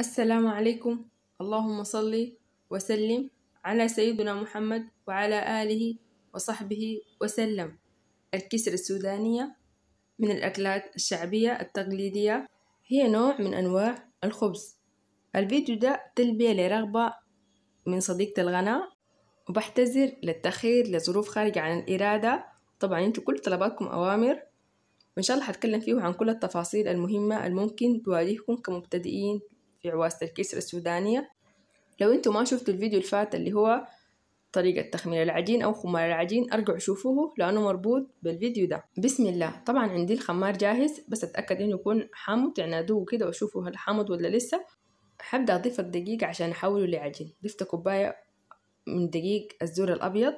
السلام عليكم اللهم صل وسلم على سيدنا محمد وعلى آله وصحبه وسلم الكسر السودانية من الأكلات الشعبية التقليدية هي نوع من أنواع الخبز الفيديو ده تلبية لرغبة من صديقة الغناء وبحتذر للتأخير لظروف خارجة عن الإرادة طبعا انتوا كل طلباتكم أوامر وإن شاء الله هتكلم فيه عن كل التفاصيل المهمة الممكن تواجهكم كمبتدئين في عواسة الكسرة السودانية لو انتوا ما شفتوا الفيديو الفات اللي هو طريقة تخمير العجين أو خمار العجين أرجعوا شوفوه لأنه مربوط بالفيديو ده بسم الله طبعا عندي الخمار جاهز بس أتأكد إنه يكون حامض يعني أدوه كده وأشوفه هل حامض ولا لسه حبدأ أضيف الدقيق عشان أحوله لعجين ضفت كوباية من دقيق الزور الأبيض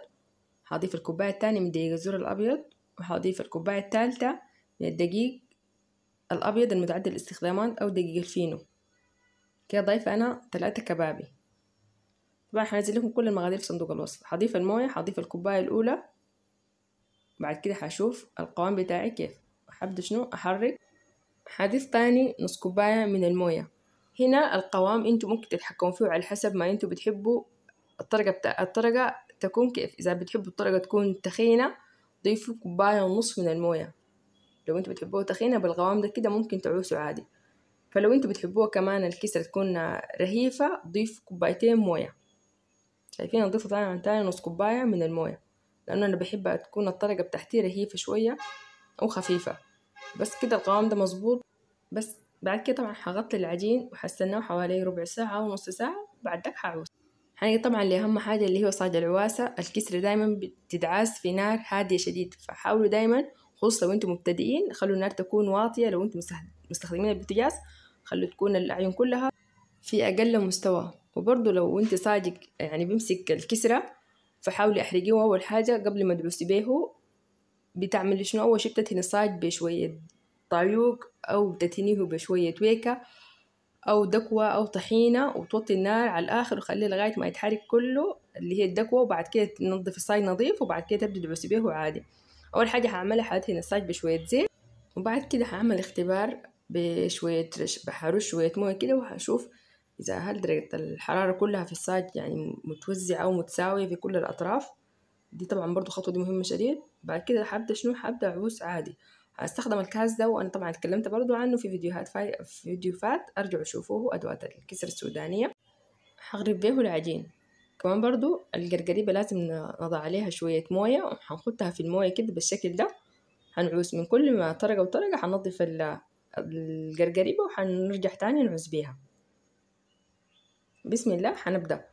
هضيف الكوباية التانية من دقيق الزور الأبيض وهضيف الكوباية التالتة من الدقيق الأبيض المتعدد الاستخدامات أو دقيق الفينو كده ضايفة أنا تلاتة كبابي طبعا هنزل لكم كل المقادير في صندوق الوصف هضيف الموية هضيف الكوباية الأولى بعد كده هشوف القوام بتاعي كيف هبدأ شنو أحرك هضيف تاني نص كوباية من الموية هنا القوام انتوا ممكن تتحكموا فيه على حسب ما انتوا بتحبوا الطرقة بتاع الطرقة تكون كيف إذا بتحبوا الطرقة تكون تخينة ضيفوا كوباية ونص من الموية لو انتوا بتحبوها تخينة بالقوام ده كده ممكن تعوسوا عادي فلو انتوا بتحبوها كمان الكسرة تكون رهيفة ضيف كوبايتين موية شايفين نضيف ضفت طبعا تاني نص كوباية من الموية لأنه أنا بحبها تكون الطرقة بتاعتي رهيفة شوية أو خفيفة بس كده القوام ده مظبوط بس بعد كده طبعا هغطي العجين وهستناه حوالي ربع ساعة أو نص ساعة بعد ذاك هعوس هنيجي طبعا لأهم حاجة اللي هو صاج العواسة الكسرة دايما بتدعس في نار هادية شديد فحاولوا دايما خصوصا لو انتم مبتدئين خلوا النار تكون واطية لو انتم مستخدمين البوتجاز خلوا تكون الأعين كلها في أقل مستوى وبرضه لو أنت صادق يعني بمسك الكسرة فحاولي أحرقيه أول حاجة قبل ما تدوسي بيه بتعملي شنو أول شي بتتهني الصاج بشوية طايوق أو بتتهنيه بشوية ويكة أو دكوة أو طحينة وتوطي النار على الآخر وخليه لغاية ما يتحرك كله اللي هي الدكوة وبعد كده تنظف الصاج نظيف وبعد كده تبدي تدوسي بيه عادي أول حاجة هعملها حاتين الصاج بشوية زيت وبعد كده هعمل اختبار بشوية رش بحرش شوية موية كده وهشوف إذا هل درجة الحرارة كلها في الصاج يعني متوزعة ومتساوية في كل الأطراف دي طبعا برضو خطوة دي مهمة شديد بعد كده هبدأ شنو هبدأ أعوس عادي هستخدم الكاس ده وأنا طبعا اتكلمت برضو عنه في فيديوهات في فيديو فات أرجعوا شوفوه أدوات الكسر السودانية هغرب به العجين كمان برضو القرقريبة لازم نضع عليها شوية موية وهنحطها في الموية كده بالشكل ده هنعوس من كل ما طرقة وطرقة هنضيف القرقريبة وحنرجع تاني نعوز بيها بسم الله حنبدأ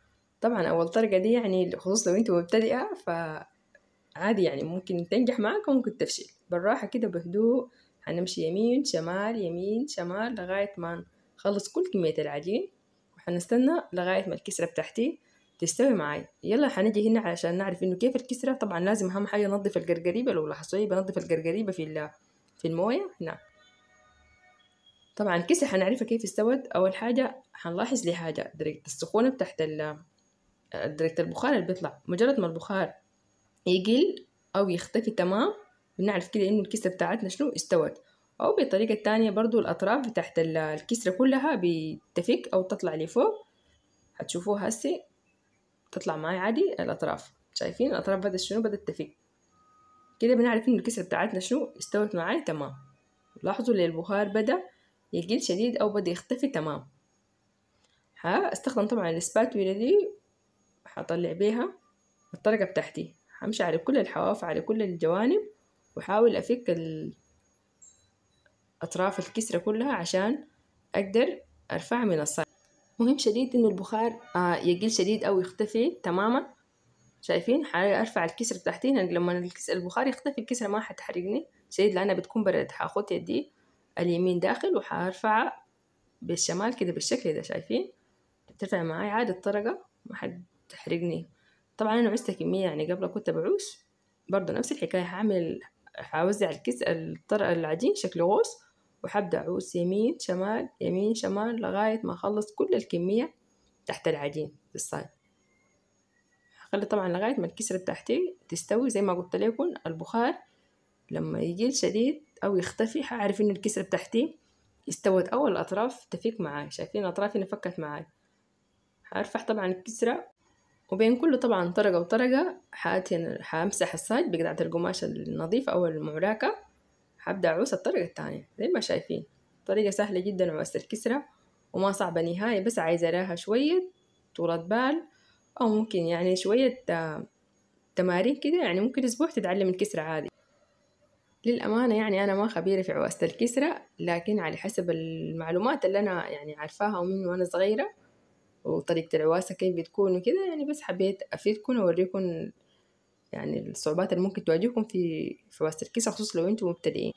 طبعا أول طريقة دي يعني خصوصا لو انت مبتدئة فعادي يعني ممكن تنجح معاك وممكن تفشل بالراحة كده بهدوء هنمشي يمين شمال يمين شمال لغاية ما نخلص كل كمية العجين وحنستنى لغاية ما الكسرة بتاعتي تستوي معاي يلا حنجي هنا علشان نعرف انه كيف الكسرة طبعا لازم اهم حاجة ننظف القرقريبة لو لاحظتوا إيه، بنظف القرقريبة في في الموية هنا طبعا كيسة حنعرفها كيف استوت أول حاجة حنلاحظ لي حاجة درجة السخونة بتاعت آه، درجة البخار اللي بيطلع مجرد ما البخار يقل أو يختفي تمام بنعرف كده إنه الكيسة بتاعتنا شنو استوت أو بطريقة تانية برضو الأطراف بتاعت الكسرة كلها بتفك أو تطلع لفوق هتشوفوها هسي تطلع معي عادي الأطراف شايفين الأطراف بدأت شنو بدأت تفك كده بنعرف إنه الكسرة بتاعتنا شنو استوت معي تمام لاحظوا اللي البخار بدأ يقل شديد أو بدي يختفي تمام استخدم طبعا الاسباتولا دي هطلع بيها الطرقة بتاعتي همشي على كل الحواف على كل الجوانب وحاول أفك ال... أطراف الكسرة كلها عشان أقدر أرفعها من الصاج مهم شديد إنه البخار آه، يقل شديد أو يختفي تماما شايفين أرفع الكسر بتاعتي لما البخار يختفي الكسرة ما حتحرقني شديد لأنها بتكون بردت حاخد يدي اليمين داخل وحارفع بالشمال كده بالشكل ده شايفين ترفع معاي عادي الطرقة ما حد تحرقني طبعا انا عوزت كمية يعني قبل كنت بعوز برضه نفس الحكاية هعمل هوزع الكس الطرق العجين شكل غوص وحبدأ أعوز يمين شمال يمين شمال لغاية ما أخلص كل الكمية تحت العجين بالصاج هخلي طبعا لغاية ما الكسرة بتاعتي تستوي زي ما قلت لكم البخار لما يجي شديد أو يختفي حعرف ان الكسرة بتاعتي استوت اول الأطراف تفيق معاي شايفين أطرافي فكت معاي هرفع طبعا الكسرة وبين كله طبعا طرقة وطرقة حاتين همسح الصاج بقطعة القماش النظيفة أو المعلاكة هبدأ أعوس الطريقة التانية زي ما شايفين طريقة سهلة جدا عوست الكسرة وما صعبة نهائي بس عايزة لها شوية طولة بال أو ممكن يعني شوية آه، تمارين كده يعني ممكن أسبوع تتعلم الكسرة عادي للأمانة يعني أنا ما خبيرة في عواسة الكسرة لكن على حسب المعلومات اللي أنا يعني عارفاها ومن وأنا صغيرة وطريقة العواسة كيف بتكون وكده يعني بس حبيت أفيدكم وأوريكم يعني الصعوبات اللي ممكن تواجهكم في في عواسة الكسرة خصوصا لو أنتم مبتدئين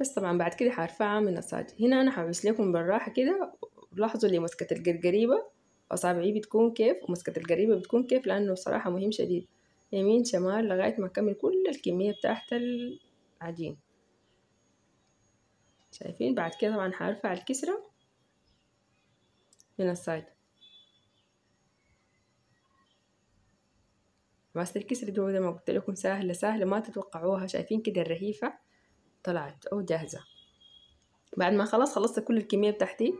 بس طبعا بعد كده حرفعها من الصاج هنا أنا حبس لكم بالراحة كده لاحظوا لي مسكة القرقريبة أصابعي بتكون كيف ومسكة القريبة بتكون كيف لأنه صراحة مهم شديد يمين شمال لغاية ما أكمل كل الكمية بتاعت ال... عجين شايفين بعد كده طبعا هرفع الكسرة من السايد بس الكسرة دي زي ما قلت لكم سهلة سهلة ما تتوقعوها شايفين كده الرهيفة طلعت أو جاهزة بعد ما خلاص خلصت كل الكمية بتاعتي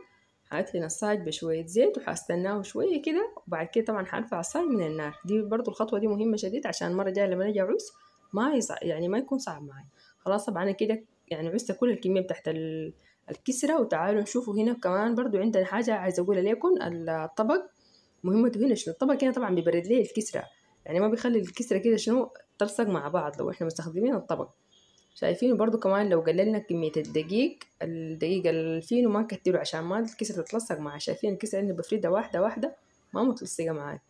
هدهن الصاج بشوية زيت وهستناه شوية كده وبعد كده طبعا هرفع الصاج من النار دي برضو الخطوة دي مهمة شديد عشان المرة الجاية لما نجي أعوز ما يصع... يعني ما يكون صعب معي خلاص طبعا انا كده يعني عزت كل الكميه بتاعت الكسره وتعالوا نشوفوا هنا كمان برضو عندنا حاجه عايزه اقولها لكم الطبق مهمة هنا شنو الطبق هنا طبعا بيبرد لي الكسره يعني ما بيخلي الكسره كده شنو تلصق مع بعض لو احنا مستخدمين الطبق شايفين برضو كمان لو قللنا كمية الدقيق الدقيق الفينو ما كتيره عشان ما الكسرة تتلصق معاه شايفين الكسرة عندنا بفردها واحدة واحدة ما متلصقة معاه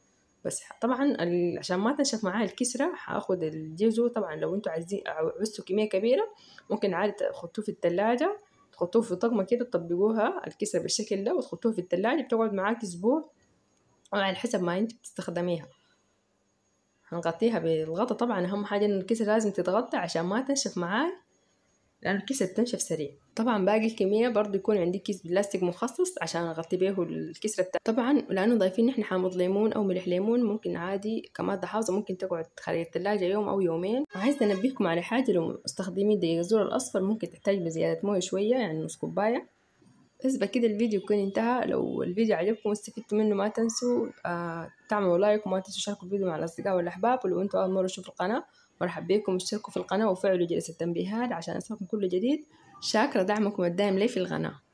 بس طبعا عشان ما تنشف معايا الكسرة هاخد الجزو طبعا لو انتوا عايزين عوزتوا كمية كبيرة ممكن عادي تحطوه في التلاجة تحطوه في طقمة كده تطبقوها الكسرة بالشكل ده وتحطوه في التلاجة بتقعد معاك اسبوع او على حسب ما انت بتستخدميها هنغطيها بالغطا طبعا اهم حاجة ان الكسرة لازم تتغطى عشان ما تنشف معاي لأن الكيس بتنشف سريع طبعا باقي الكمية برضو يكون عندي كيس بلاستيك مخصص عشان أغطي بيه الكسرة بتاعتي طبعا لأنه ضايفين نحن حامض ليمون أو ملح ليمون ممكن عادي كمادة حافظة ممكن تقعد خلية الثلاجة يوم أو يومين عايزة أنبهكم على حاجة لو مستخدمين ديغزور الأصفر ممكن تحتاج بزيادة موية شوية يعني نص كوباية بس بكده الفيديو يكون انتهى لو الفيديو عجبكم واستفدتوا منه ما تنسوا آه تعملوا لايك وما تنسوا تشاركوا الفيديو مع الأصدقاء والأحباب ولو أنتوا أول مرة تشوفوا القناة مرحب بكم اشتركوا في القناة وفعلوا جرس التنبيهات عشان يصلكم كل جديد شاكرة دعمكم الدائم لي في القناة